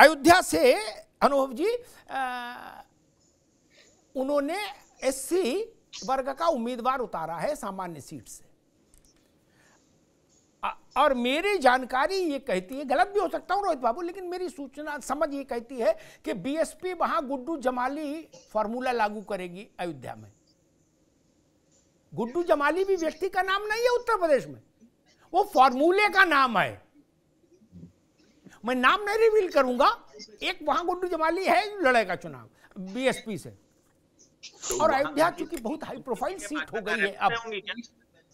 अयोध्या से अनुभव जी आ, उन्होंने एससी वर्ग का उम्मीदवार उतारा है सामान्य सीट से और मेरी जानकारी ये कहती है गलत भी हो सकता हूं रोहित बाबू लेकिन मेरी सूचना समझ ये कहती है कि बीएसपी वहां गुड्डू जमाली फॉर्मूला लागू करेगी अयोध्या में गुड्डू जमाली भी व्यक्ति का नाम नहीं है उत्तर प्रदेश में वो फॉर्मूले का नाम है मैं नाम नहीं रिवील करूंगा एक वहां गुड्डू जमाली है लड़ेगा चुनाव बीएसपी से तो और अयोध्या चूंकि बहुत हाई प्रोफाइल सीट हो गई है अब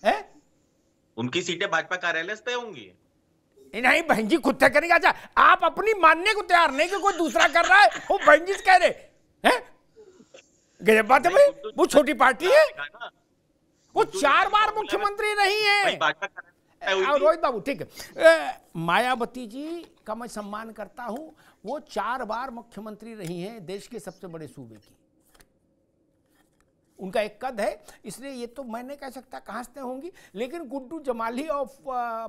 है उनकी सीटें भाजपा कार्यालय पे होंगी नहीं बहन जी खुद तय करेंगे अच्छा आप अपनी मानने को तैयार नहीं कि कोई दूसरा कर रहा है वो बहन जी कह रहे हैं गजब बात है भाई वो छोटी पार्टी है वो चार बार मुख्यमंत्री नहीं है रोहित बाबू e e ठीक है मायावती जी का मैं सम्मान करता हूं वो चार बार मुख्यमंत्री रही हैं देश के सबसे बड़े सूबे की उनका एक कद है इसलिए ये तो मैं नहीं कह सकता कहां से होंगी लेकिन Guddu Jamali of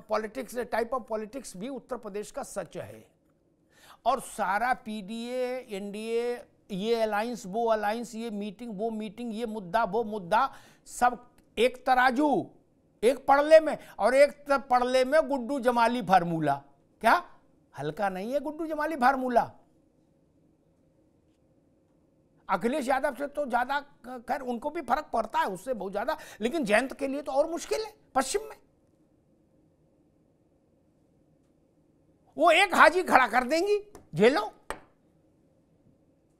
politics type of politics भी उत्तर प्रदेश का सच है और सारा पीडीए एनडीए ये अलायंस वो अलायंस ये मीटिंग वो मीटिंग ये मुद्दा वो मुद्दा सब एक तराजू एक पढ़ले में और एक पढ़ले में गुड्डू जमाली फार्मूला क्या हल्का नहीं है गुड्डू जमाली फार्मूला अखिलेश यादव से तो ज्यादा खैर उनको भी फर्क पड़ता है उससे बहुत ज्यादा लेकिन जयंत के लिए तो और मुश्किल है पश्चिम में वो एक हाजी खड़ा कर देंगी झेलो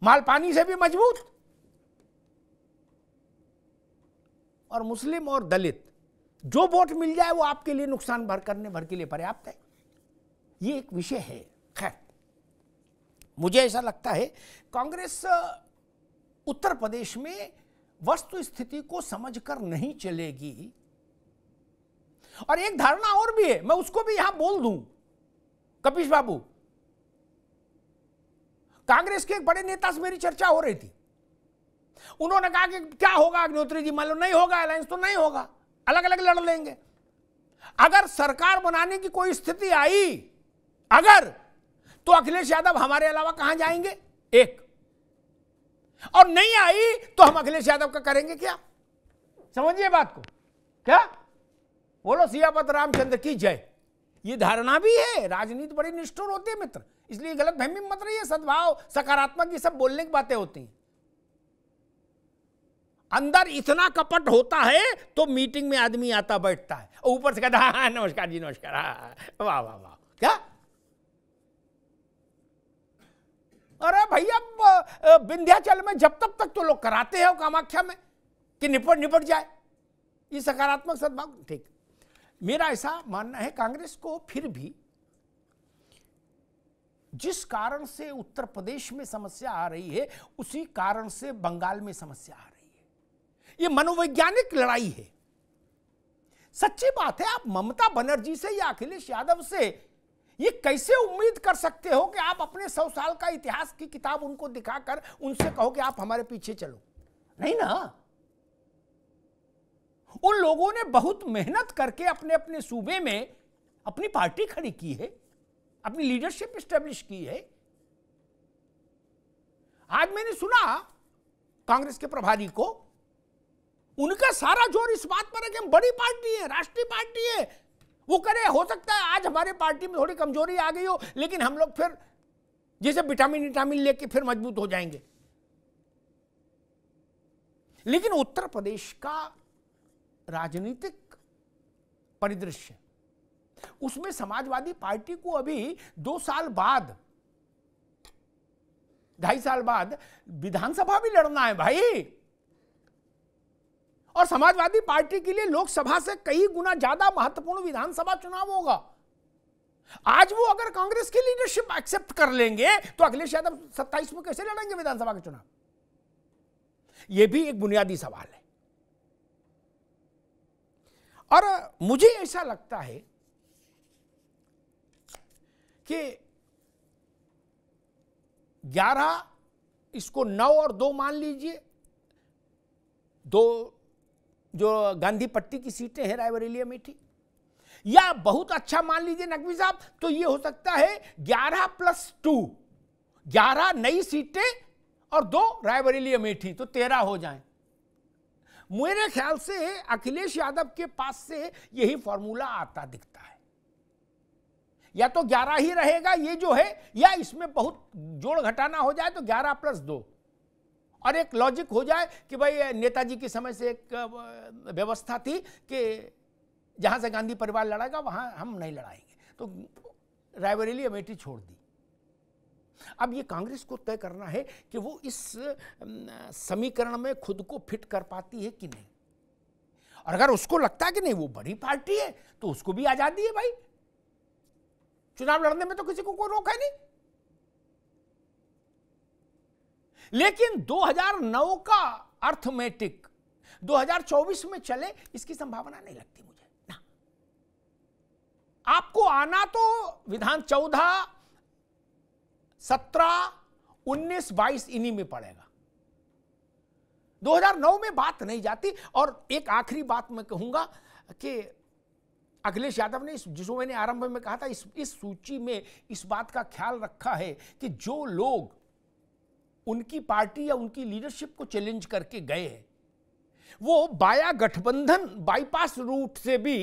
मालपानी से भी मजबूत और मुस्लिम और दलित जो वोट मिल जाए वो आपके लिए नुकसान भर करने भर के लिए पर्याप्त है ये एक विषय है खैर मुझे ऐसा लगता है कांग्रेस उत्तर प्रदेश में वस्तु स्थिति को समझकर नहीं चलेगी और एक धारणा और भी है मैं उसको भी यहां बोल दूं कपीश बाबू कांग्रेस के एक बड़े नेता से मेरी चर्चा हो रही थी उन्होंने कहा कि क्या होगा अग्निहोत्री जी मान लो नहीं होगा अलायंस तो नहीं होगा अलग अलग लड़ लेंगे अगर सरकार बनाने की कोई स्थिति आई अगर तो अखिलेश यादव हमारे अलावा कहां जाएंगे एक और नहीं आई तो हम अखिलेश यादव का करेंगे क्या समझिए बात को क्या बोलो सियापत रामचंद्र की जय ये धारणा भी है राजनीति बड़ी निष्ठुर होती है मित्र इसलिए गलत फहमी मत रही है सद्भाव सकारात्मक ये सब बोलने की बातें होती हैं अंदर इतना कपट होता है तो मीटिंग में आदमी आता बैठता है ऊपर से कहता हाँ नमस्कार जी नमस्कार हाँ, हाँ, हाँ वाह वाह वाह क्या अरे भैया विंध्याचल में जब तब तक तो लोग कराते हैं कामाख्या में कि निपट निपट जाए ये सकारात्मक सद्भाव ठीक मेरा ऐसा मानना है कांग्रेस को फिर भी जिस कारण से उत्तर प्रदेश में समस्या आ रही है उसी कारण से बंगाल में समस्या आ रही है ये मनोवैज्ञानिक लड़ाई है सच्ची बात है आप ममता बनर्जी से या अखिलेश यादव से ये कैसे उम्मीद कर सकते हो कि आप अपने सौ साल का इतिहास की किताब उनको दिखाकर उनसे कहो कि आप हमारे पीछे चलो नहीं ना उन लोगों ने बहुत मेहनत करके अपने अपने सूबे में अपनी पार्टी खड़ी की है अपनी लीडरशिप स्टेब्लिश की है आज मैंने सुना कांग्रेस के प्रभारी को उनका सारा जोर इस बात पर है कि हम बड़ी पार्टी है राष्ट्रीय पार्टी है वो करे हो सकता है आज हमारे पार्टी में थोड़ी कमजोरी आ गई हो लेकिन हम लोग फिर जैसे विटामिन विटामिन लेके फिर मजबूत हो जाएंगे लेकिन उत्तर प्रदेश का राजनीतिक परिदृश्य उसमें समाजवादी पार्टी को अभी दो साल बाद ढाई साल बाद विधानसभा भी लड़ना है भाई और समाजवादी पार्टी के लिए लोकसभा से कई गुना ज्यादा महत्वपूर्ण विधानसभा चुनाव होगा आज वो अगर कांग्रेस की लीडरशिप एक्सेप्ट कर लेंगे तो अखिलेश यादव सत्ताईस में कैसे लड़ेंगे विधानसभा के चुनाव यह भी एक बुनियादी सवाल है और मुझे ऐसा लगता है कि 11 इसको 9 और 2 मान लीजिए दो जो गांधी पट्टी की सीटें हैं रायबरेली अमेठी या बहुत अच्छा मान लीजिए नकवी साहब तो ये हो सकता है 11 प्लस टू ग्यारह नई सीटें और दो रायबरेली अमेठी तो तेरह हो जाएं मेरे ख्याल से अखिलेश यादव के पास से यही फॉर्मूला आता दिखता है या तो ग्यारह ही रहेगा ये जो है या इसमें बहुत जोड़ घटाना हो जाए तो ग्यारह प्लस दो और एक लॉजिक हो जाए कि भाई नेताजी के समय से एक व्यवस्था थी कि जहाँ से गांधी परिवार लड़ाएगा वहाँ हम नहीं लड़ाएंगे तो रायबरेली अमेठी छोड़ दी अब ये कांग्रेस को तय करना है कि वो इस समीकरण में खुद को फिट कर पाती है कि नहीं और अगर उसको लगता है कि नहीं वो बड़ी पार्टी है तो उसको भी आज़ादी है भाई चुनाव लड़ने में तो किसी को कोई रोक है नहीं लेकिन 2009 का अर्थमेटिक 2024 में चले इसकी संभावना नहीं लगती मुझे ना आपको आना तो विधान चौदह सत्रह उन्नीस बाईस इन्हीं में पड़ेगा 2009 में बात नहीं जाती और एक आखिरी बात मैं कहूंगा कि अखिलेश यादव ने इस जिसको मैंने आरंभ में कहा था इस इस सूची में इस बात का ख्याल रखा है कि जो लोग उनकी पार्टी या उनकी लीडरशिप को चैलेंज करके गए हैं वो बाया गठबंधन बाईपास रूट से भी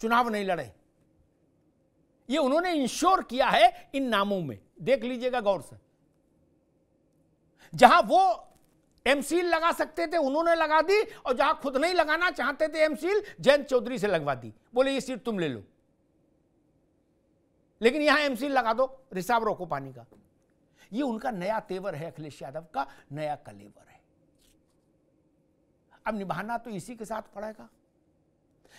चुनाव नहीं लड़े ये उन्होंने इंश्योर किया है इन नामों में देख लीजिएगा गौर से जहां वो एमसील लगा सकते थे उन्होंने लगा दी और जहां खुद नहीं लगाना चाहते थे एमसील जयंत चौधरी से लगवा दी बोले ये सीट तुम ले लो लेकिन यहां एमसील लगा दो रिसाव रोको पानी का ये उनका नया तेवर है अखिलेश यादव का नया कलेवर है अब निभाना तो इसी के साथ पड़ेगा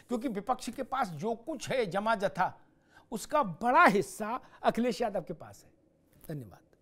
क्योंकि विपक्ष के पास जो कुछ है जमा जथा उसका बड़ा हिस्सा अखिलेश यादव के पास है धन्यवाद